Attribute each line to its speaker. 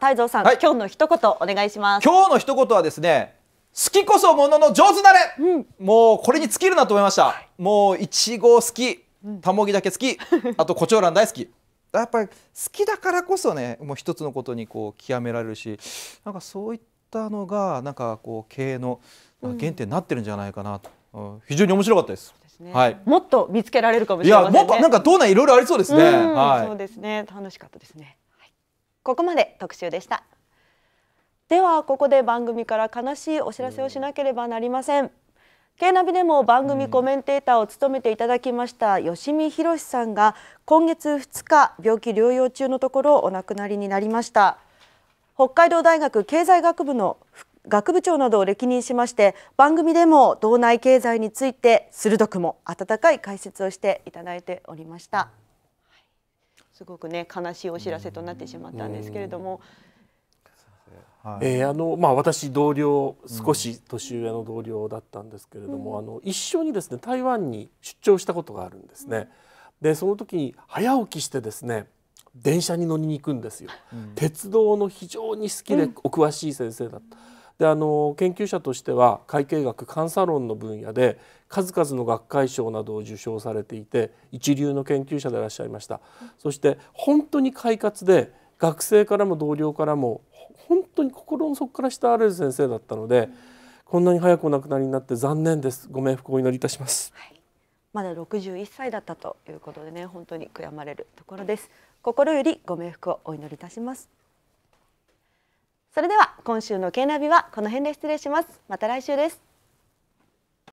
Speaker 1: 太蔵さん、はい、今日の一言お願いしま
Speaker 2: す今日の一言はですね好きこそものの上手なれ、うん、もうこれに尽きるなと思いました、もういちご好きたもぎだけ好き、うん、あと胡蝶蘭大好きやっぱり好きだからこそねもう一つのことにこう極められるしなんかそういったのがなんかこう経営の原点になってるんじゃないかなと、うん、非常に面白かったです。ね、はい、も
Speaker 1: っと見つけられるかもしれません、ね、いやもっとなんかどうないろいろありそうですね。はい、そうですね楽しかったですね。ここまで特集でしたではここで番組から悲しいお知らせをしなければなりません K ナビでも番組コメンテーターを務めていただきました吉見博さんが今月2日病気療養中のところお亡くなりになりました北海道大学経済学部の学部長などを歴任しまして番組でも道内経済について鋭くも温かい解説をしていただいておりました。すごくね悲しいお知らせとなってしまったんですけれども。
Speaker 3: はい、えー、あのまあ、私同僚少し年上の同僚だったんですけれども、うん、あの一緒にですね台湾に出張したことがあるんですね。うん、でその時に早起きしてですね電車に乗りに行くんですよ、うん、鉄道の非常に好きでお詳しい先生だった、であの研究者としては会計学監査論の分野で数々の学会賞などを受賞されていて一流の研究者でいらっしゃいました、うん、そして本当に快活で学生からも同僚からも本当に心の底から慕われる先生だったので、うん、こんなに早くお亡くなりになって残念ですご冥福をお祈りいたします、はい、
Speaker 1: まだ61歳だったということでね本当に悔やまれるところです心よりご冥福をお祈りいたしますそれでは今週のケーナビはこの辺で失礼しますまた来週です